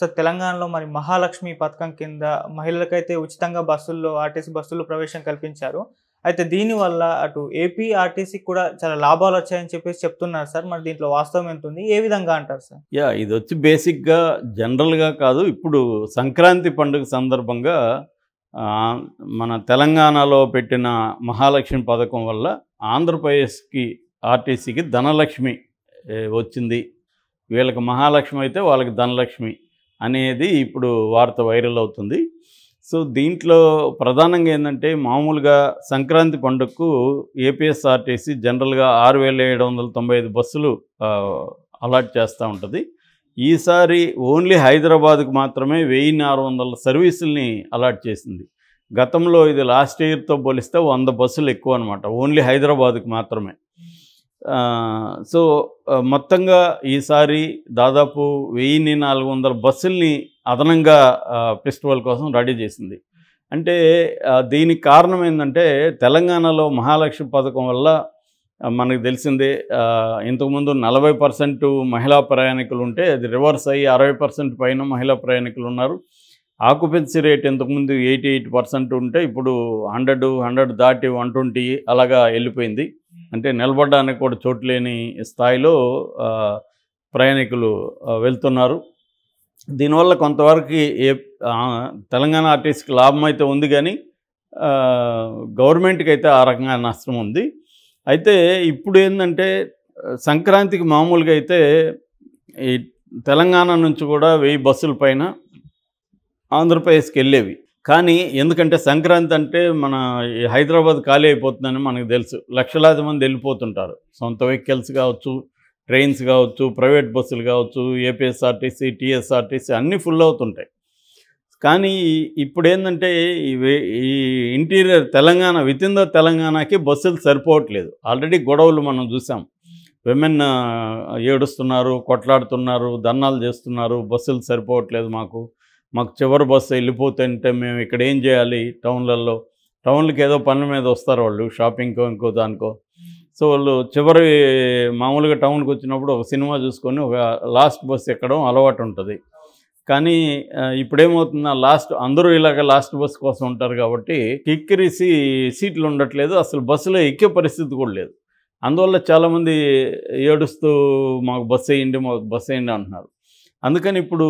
so తెలంగాణలో మరి మహాలక్ష్మి పథకం కింద మహిళలకైతే ఉచితంగా బస్సుల్లో ఆర్టీసీ బస్సుల్లో ప్రవేశం కల్పించారు అయితే దీనివల్ల అటు ఏపీ ఆర్టీసీ కూడా చాలా లాభాలు వచ్చాయని చెప్పేసి చెప్తున్నారు సార్ మరి దీంట్లో వాస్తవం ఎంత ఉంది ఏ విధంగా అంటారు సార్ యా ఇది వచ్చి బేసిక్గా జనరల్గా కాదు ఇప్పుడు సంక్రాంతి పండుగ సందర్భంగా మన తెలంగాణలో పెట్టిన మహాలక్ష్మి పథకం వల్ల ఆంధ్రప్రదేశ్కి ఆర్టీసీకి ధనలక్ష్మి వచ్చింది వీళ్ళకి మహాలక్ష్మి అయితే వాళ్ళకి ధనలక్ష్మి అనేది ఇప్పుడు వార్త వైరల్ అవుతుంది సో దీంట్లో ప్రధానంగా ఏంటంటే మామూలుగా సంక్రాంతి పండుగకు ఏపీఎస్ఆర్టీసీ జనరల్గా ఆరు వేల ఏడు వందల తొంభై ఐదు బస్సులు అలాట్ చేస్తూ ఉంటుంది ఈసారి ఓన్లీ హైదరాబాద్కు మాత్రమే వెయ్యి ఆరు వందల సర్వీసుల్ని అలాట్ చేసింది గతంలో ఇది లాస్ట్ ఇయర్తో పోలిస్తే వంద బస్సులు ఎక్కువ అనమాట ఓన్లీ హైదరాబాద్కు మాత్రమే సో మొత్తంగా ఈసారి దాదాపు వెయ్యిన్ని నాలుగు వందల బస్సుల్ని అదనంగా ఫెస్టివల్ కోసం రెడీ చేసింది అంటే దీనికి కారణం ఏంటంటే తెలంగాణలో మహాలక్ష్మి పథకం వల్ల మనకు తెలిసిందే ఇంతకుముందు నలభై పర్సెంట్ మహిళా ప్రయాణికులు ఉంటే అది రివర్స్ అయ్యి అరవై పర్సెంట్ పైన మహిళా ప్రయాణికులు ఉన్నారు ఆక్యుపెన్సీ రేట్ ఇంతకుముందు ఎయిటీ ఎయిట్ పర్సెంట్ ఉంటే ఇప్పుడు హండ్రెడ్ హండ్రెడ్ దాటి వన్ ట్వంటీ అలాగా వెళ్ళిపోయింది అంటే నిలబడడానికి కూడా చోటు లేని స్థాయిలో ప్రయాణికులు వెళ్తున్నారు దీనివల్ల కొంతవరకు ఏ తెలంగాణ ఆర్టీసీకి లాభం అయితే ఉంది కానీ గవర్నమెంట్కి అయితే ఆ రకంగా నష్టం ఉంది అయితే ఇప్పుడు ఏంటంటే సంక్రాంతికి మామూలుగా అయితే ఈ తెలంగాణ నుంచి కూడా వెయ్యి బస్సుల పైన ఆంధ్రప్రదేశ్కి వెళ్ళేవి కానీ ఎందుకంటే సంక్రాంతి అంటే మన హైదరాబాద్ ఖాళీ అయిపోతుందని మనకు తెలుసు లక్షలాది మంది వెళ్ళిపోతుంటారు సొంత వెహికల్స్ కావచ్చు ట్రైన్స్ కావచ్చు ప్రైవేట్ బస్సులు కావచ్చు ఏపీఎస్ఆర్టీసీ టీఎస్ఆర్టీసీ అన్నీ ఫుల్ అవుతుంటాయి కానీ ఇప్పుడు ఏంటంటే ఈ interior Telangana within the తెలంగాణకి బస్సులు సరిపోవట్లేదు ఆల్రెడీ గొడవలు మనం చూసాం విమెన్ ఏడుస్తున్నారు కొట్లాడుతున్నారు ధర్నాలు చేస్తున్నారు బస్సులు సరిపోవట్లేదు మాకు మాకు చివరి బస్సు వెళ్ళిపోతుంటే మేము ఇక్కడ ఏం చేయాలి టౌన్లలో టౌన్లకి ఏదో పనుల మీద వస్తారు వాళ్ళు షాపింగ్కో ఇంకో దానికో సో వాళ్ళు చివరి మామూలుగా టౌన్కి వచ్చినప్పుడు ఒక సినిమా చూసుకొని ఒక లాస్ట్ బస్సు ఎక్కడం అలవాటు ఉంటుంది కానీ ఇప్పుడేమవుతుందా లాస్ట్ అందరూ ఇలాగ లాస్ట్ బస్ కోసం ఉంటారు కాబట్టి కిక్కిరిసి సీట్లు ఉండట్లేదు అసలు బస్సులో ఎక్కే పరిస్థితి కూడా లేదు అందువల్ల చాలామంది ఏడుస్తూ మాకు బస్సు వేయండి మాకు బస్సు వేయండి అంటున్నారు అందుకని ఇప్పుడు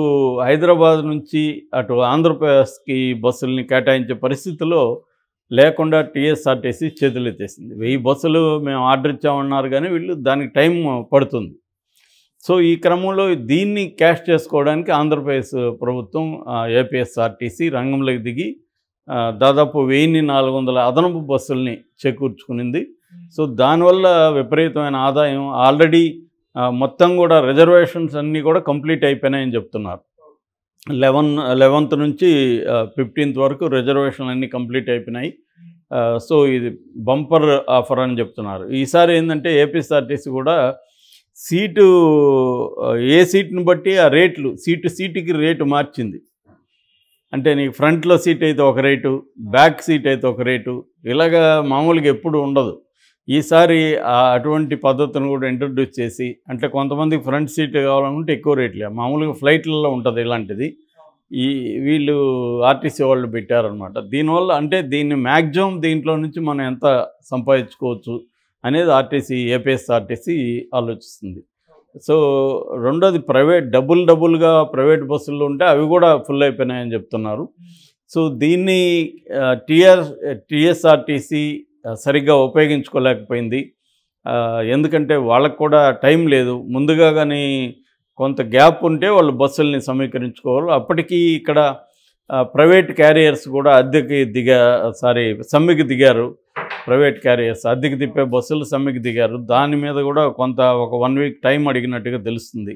హైదరాబాద్ నుంచి అటు ఆంధ్రప్రదేశ్కి బస్సుల్ని కేటాయించే పరిస్థితిలో లేకుండా టీఎస్ఆర్టీసీ చేతులెత్తేసింది వెయ్యి బస్సులు మేము ఆర్డర్ ఇచ్చామన్నారు కానీ వీళ్ళు దానికి టైం పడుతుంది సో ఈ క్రమంలో దీన్ని క్యాష్ చేసుకోవడానికి ఆంధ్రప్రదేశ్ ప్రభుత్వం ఏపీఎస్ఆర్టీసీ రంగంలోకి దిగి దాదాపు వెయ్యిన్ని నాలుగు వందల అదనపు బస్సుల్ని చేకూర్చుకునింది సో దానివల్ల విపరీతమైన ఆదాయం ఆల్రెడీ మొత్తం కూడా రిజర్వేషన్స్ అన్నీ కూడా కంప్లీట్ అయిపోయినాయని చెప్తున్నారు లెవెన్ లెవెన్త్ నుంచి ఫిఫ్టీన్త్ వరకు రిజర్వేషన్ అన్నీ కంప్లీట్ అయిపోయినాయి సో ఇది బంపర్ ఆఫర్ అని చెప్తున్నారు ఈసారి ఏంటంటే ఏపీఎస్ఆర్టీసీ కూడా సీటు ఏ సీట్ని బట్టి ఆ రేట్లు సీటు సీటుకి రేటు మార్చింది అంటే నీకు ఫ్రంట్లో సీట్ అయితే ఒక రేటు బ్యాక్ సీట్ అయితే ఒక రేటు ఇలాగా మామూలుగా ఎప్పుడు ఉండదు ఈసారి అటువంటి పద్ధతిని కూడా ఇంట్రడ్యూస్ చేసి అంటే కొంతమందికి ఫ్రంట్ సీట్ కావాలనుకుంటే ఎక్కువ రేట్లు మామూలుగా ఫ్లైట్లలో ఉంటుంది ఇలాంటిది ఈ వీళ్ళు ఆర్టీసీ వాళ్ళు పెట్టారనమాట దీనివల్ల అంటే దీన్ని మ్యాక్సిమం దీంట్లో నుంచి మనం ఎంత సంపాదించుకోవచ్చు అనేది ఆర్టీసీ ఏపీఎస్ ఆర్టీసీ ఆలోచిస్తుంది సో రెండోది ప్రైవేట్ డబుల్ డబుల్గా ప్రైవేట్ బస్సులు ఉంటే అవి కూడా ఫుల్ అయిపోయినాయని చెప్తున్నారు సో దీన్ని టీఆర్ టీఎస్ఆర్టీసీ సరిగ్గా ఉపయోగించుకోలేకపోయింది ఎందుకంటే వాళ్ళకు కూడా టైం లేదు ముందుగా కానీ కొంత గ్యాప్ ఉంటే వాళ్ళు బస్సుల్ని సమీకరించుకోవాలి అప్పటికీ ఇక్కడ ప్రైవేట్ క్యారియర్స్ కూడా అద్దెకి దిగా సారీ సమ్మెకి దిగారు ప్రైవేట్ క్యారియర్స్ అద్దెకి తిప్పే బస్సులు సమ్మెకి దిగారు దాని మీద కూడా కొంత ఒక వన్ వీక్ టైం అడిగినట్టుగా తెలుస్తుంది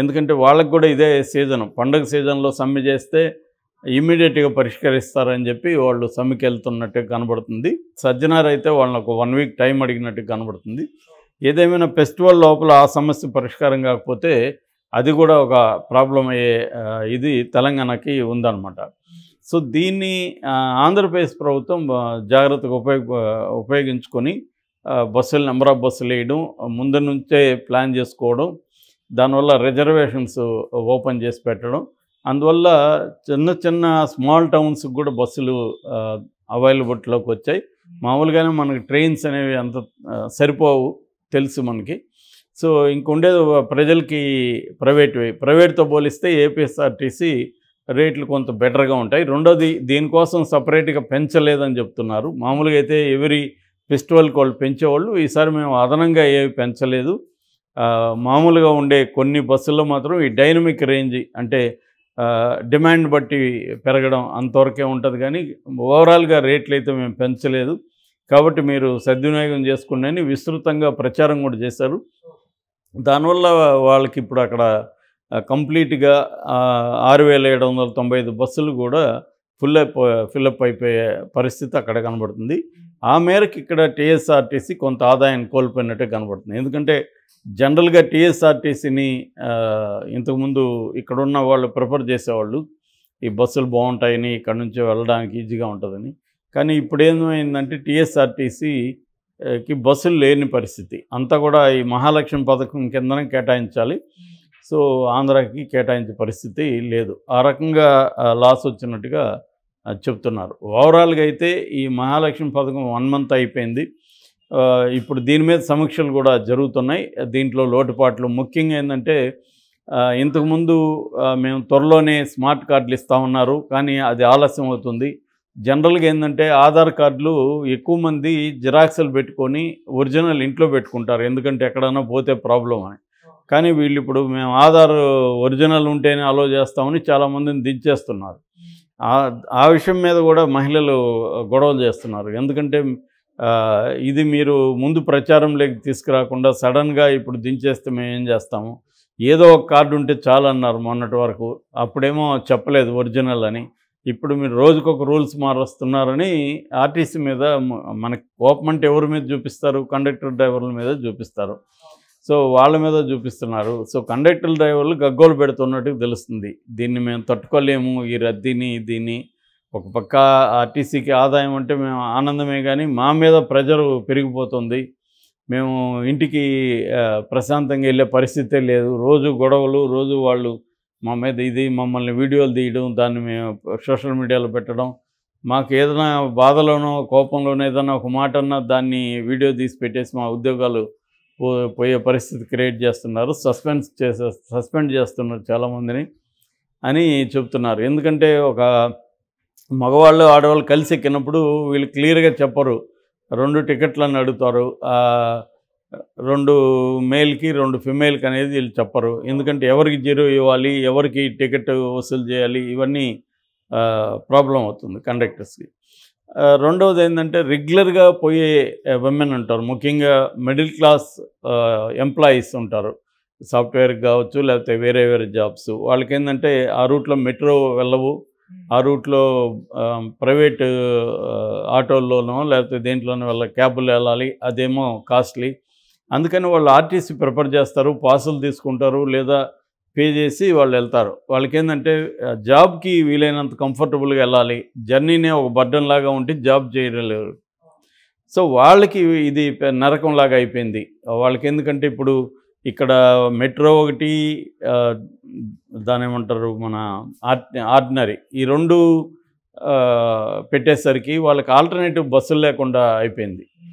ఎందుకంటే వాళ్ళకు కూడా ఇదే సీజన్ పండగ సీజన్లో సమ్మె చేస్తే ఇమ్మీడియట్గా పరిష్కరిస్తారని చెప్పి వాళ్ళు సమ్మెకెళ్తున్నట్టుగా కనబడుతుంది సజ్జనార్ అయితే వాళ్ళకు వన్ వీక్ టైం అడిగినట్టు కనబడుతుంది ఏదేమైనా ఫెస్టివల్ లోపల ఆ సమస్య పరిష్కారం కాకపోతే అది కూడా ఒక ప్రాబ్లం అయ్యే ఇది తెలంగాణకి ఉందన్నమాట సో దీన్ని ఆంధ్రప్రదేశ్ ప్రభుత్వం జాగ్రత్తగా ఉపయోగ ఉపయోగించుకొని బస్సులు నెంబర్ ఆఫ్ బస్సులు వేయడం ముందు నుంచే ప్లాన్ చేసుకోవడం దానివల్ల రిజర్వేషన్స్ ఓపెన్ చేసి పెట్టడం అందువల్ల చిన్న చిన్న స్మాల్ టౌన్స్కి కూడా బస్సులు అవైలబుల్లోకి వచ్చాయి మామూలుగానే మనకి ట్రైన్స్ అనేవి అంత సరిపోవు తెలుసు మనకి సో ఇంకుండేది ప్రజలకి ప్రైవేట్వి ప్రైవేట్తో పోలిస్తే ఏపీఎస్ఆర్టీసీ రేట్లు కొంత బెటర్గా ఉంటాయి రెండోది దీనికోసం సపరేట్గా పెంచలేదని చెప్తున్నారు మామూలుగా అయితే ఎవరి ఫెస్టివల్కి వాళ్ళు పెంచేవాళ్ళు ఈసారి మేము అదనంగా ఏవి పెంచలేదు మామూలుగా ఉండే కొన్ని బస్సుల్లో మాత్రం ఈ డైనమిక్ రేంజ్ అంటే డిమాండ్ బట్టి పెరగడం అంతవరకే ఉంటుంది కానీ ఓవరాల్గా రేట్లు అయితే మేము పెంచలేదు కాబట్టి మీరు సద్వినియోగం చేసుకుని విస్తృతంగా ప్రచారం కూడా చేశారు దానివల్ల వాళ్ళకి ఇప్పుడు అక్కడ కంప్లీట్గా ఆరు వేల ఏడు వందల తొంభై ఐదు బస్సులు కూడా ఫుల్ అప్ అయిపోయే పరిస్థితి అక్కడ కనబడుతుంది ఆ మేరకు ఇక్కడ టీఎస్ఆర్టీసీ కొంత ఆదాయం కోల్పోయినట్టే కనబడుతుంది ఎందుకంటే జనరల్గా టీఎస్ఆర్టీసీని ఇంతకుముందు ఇక్కడున్న వాళ్ళు ప్రిఫర్ చేసేవాళ్ళు ఈ బస్సులు బాగుంటాయని ఇక్కడ నుంచి వెళ్ళడానికి ఈజీగా ఉంటుందని కానీ ఇప్పుడు ఏమైందంటే టీఎస్ఆర్టీసీకి బస్సులు లేని పరిస్థితి అంతా కూడా ఈ మహాలక్ష్మి పథకం కిందనే కేటాయించాలి సో ఆంధ్రాకి కేటాయించే పరిస్థితి లేదు ఆ రకంగా లాస్ వచ్చినట్టుగా చెప్తున్నారు ఓవరాల్గా అయితే ఈ మహాలక్ష్మి పథకం వన్ మంత్ అయిపోయింది ఇప్పుడు దీని మీద సమీక్షలు కూడా జరుగుతున్నాయి దీంట్లో లోటుపాట్లు ముఖ్యంగా ఏంటంటే ఇంతకుముందు మేము త్వరలోనే స్మార్ట్ కార్డులు ఇస్తా ఉన్నారు కానీ అది ఆలస్యం అవుతుంది జనరల్గా ఏంటంటే ఆధార్ కార్డులు ఎక్కువ మంది జిరాక్స్లు పెట్టుకొని ఒరిజినల్ ఇంట్లో పెట్టుకుంటారు ఎందుకంటే ఎక్కడైనా పోతే ప్రాబ్లం అని కానీ వీళ్ళు ఇప్పుడు మేము ఆధార్ ఒరిజినల్ ఉంటేనే అలో చేస్తామని చాలామందిని దించేస్తున్నారు ఆ విషయం మీద కూడా మహిళలు గొడవలు చేస్తున్నారు ఎందుకంటే ఇది మీరు ముందు ప్రచారం లేక తీసుకురాకుండా సడన్గా ఇప్పుడు దించేస్తే మేము ఏం చేస్తాము ఏదో ఒక కార్డు ఉంటే చాలు అన్నారు మొన్నటి వరకు అప్పుడేమో చెప్పలేదు ఒరిజినల్ అని ఇప్పుడు మీరు రోజుకొక రూల్స్ మారుస్తున్నారని ఆర్టీసీ మీద మనకి కోపం అంటే ఎవరి మీద చూపిస్తారు కండక్టర్ డ్రైవర్ల మీద చూపిస్తారు సో వాళ్ళ మీద చూపిస్తున్నారు సో కండక్టర్ డ్రైవర్లు గగ్గోలు పెడుతున్నట్టుగా తెలుస్తుంది దీన్ని మేము తట్టుకోలేము ఈ రద్దీని దీన్ని ఒక పక్క ఆర్టీసీకి ఆదాయం అంటే మేము ఆనందమే కానీ మా మీద ప్రెజర్ పెరిగిపోతుంది మేము ఇంటికి ప్రశాంతంగా వెళ్ళే పరిస్థితే లేదు రోజు గొడవలు రోజు వాళ్ళు మా మీద ఇది మమ్మల్ని వీడియోలు తీయడం దాన్ని మేము సోషల్ మీడియాలో పెట్టడం మాకు ఏదైనా బాధలోనో కోపంలోనో ఏదైనా ఒక మాట అన్నా దాన్ని వీడియో తీసి పెట్టేసి మా ఉద్యోగాలు పోయే పరిస్థితి క్రియేట్ చేస్తున్నారు సస్పెన్స్ చేసే సస్పెండ్ చేస్తున్నారు చాలామందిని అని చెప్తున్నారు ఎందుకంటే ఒక మగవాళ్ళు ఆడవాళ్ళు కలిసి ఎక్కినప్పుడు వీళ్ళు క్లియర్గా చెప్పరు రెండు టికెట్లను అడుగుతారు రెండు మేల్కి రెండు ఫిమేల్కి అనేది వీళ్ళు చెప్పరు ఎందుకంటే ఎవరికి జీరో ఇవ్వాలి ఎవరికి టికెట్ వసూలు చేయాలి ఇవన్నీ ప్రాబ్లం అవుతుంది కండక్టర్స్కి రెండవది ఏంటంటే రెగ్యులర్గా పోయే విమెన్ ఉంటారు ముఖ్యంగా మిడిల్ క్లాస్ ఎంప్లాయీస్ ఉంటారు సాఫ్ట్వేర్ కావచ్చు లేకపోతే వేరే వేరే జాబ్స్ వాళ్ళకి ఏంటంటే ఆ రూట్లో మెట్రో వెళ్ళవు ఆ రూట్లో ప్రైవేట్ ఆటోల్లోనో లేకపోతే దేంట్లోనో వెళ్ళ క్యాబులు వెళ్ళాలి అదేమో కాస్ట్లీ అందుకని వాళ్ళు ఆర్టీసీ ప్రిఫర్ చేస్తారు పాసులు తీసుకుంటారు లేదా పే చేసి వాళ్ళు వెళ్తారు వాళ్ళకి ఏంటంటే జాబ్కి వీలైనంత కంఫర్టబుల్గా వెళ్ళాలి జర్నీనే ఒక బర్డన్ లాగా ఉంటే జాబ్ చేయలేరు సో వాళ్ళకి ఇది నరకంలాగా అయిపోయింది వాళ్ళకి ఎందుకంటే ఇప్పుడు ఇక్కడ మెట్రో ఒకటి దాని ఏమంటారు మన ఆర్డినరీ ఈ రెండు పెట్టేసరికి వాళ్ళకి ఆల్టర్నేటివ్ బస్సులు లేకుండా అయిపోయింది